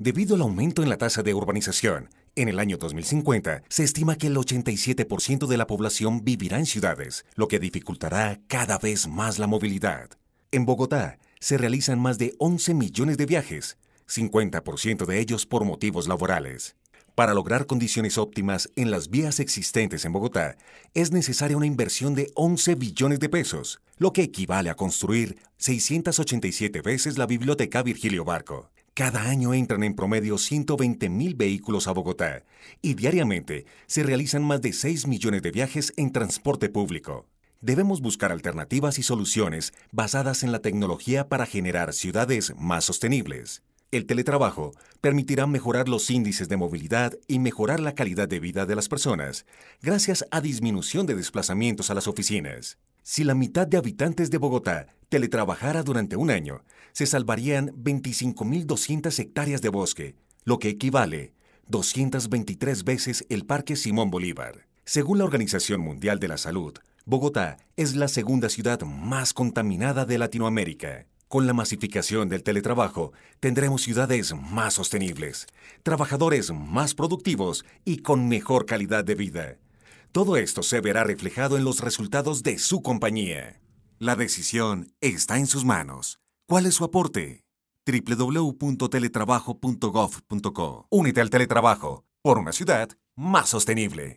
Debido al aumento en la tasa de urbanización, en el año 2050 se estima que el 87% de la población vivirá en ciudades, lo que dificultará cada vez más la movilidad. En Bogotá se realizan más de 11 millones de viajes, 50% de ellos por motivos laborales. Para lograr condiciones óptimas en las vías existentes en Bogotá, es necesaria una inversión de 11 billones de pesos, lo que equivale a construir 687 veces la Biblioteca Virgilio Barco. Cada año entran en promedio 120.000 vehículos a Bogotá y diariamente se realizan más de 6 millones de viajes en transporte público. Debemos buscar alternativas y soluciones basadas en la tecnología para generar ciudades más sostenibles. El teletrabajo permitirá mejorar los índices de movilidad y mejorar la calidad de vida de las personas gracias a disminución de desplazamientos a las oficinas. Si la mitad de habitantes de Bogotá teletrabajara durante un año, se salvarían 25.200 hectáreas de bosque, lo que equivale 223 veces el Parque Simón Bolívar. Según la Organización Mundial de la Salud, Bogotá es la segunda ciudad más contaminada de Latinoamérica. Con la masificación del teletrabajo, tendremos ciudades más sostenibles, trabajadores más productivos y con mejor calidad de vida. Todo esto se verá reflejado en los resultados de su compañía. La decisión está en sus manos. ¿Cuál es su aporte? www.teletrabajo.gov.co. Únete al teletrabajo por una ciudad más sostenible.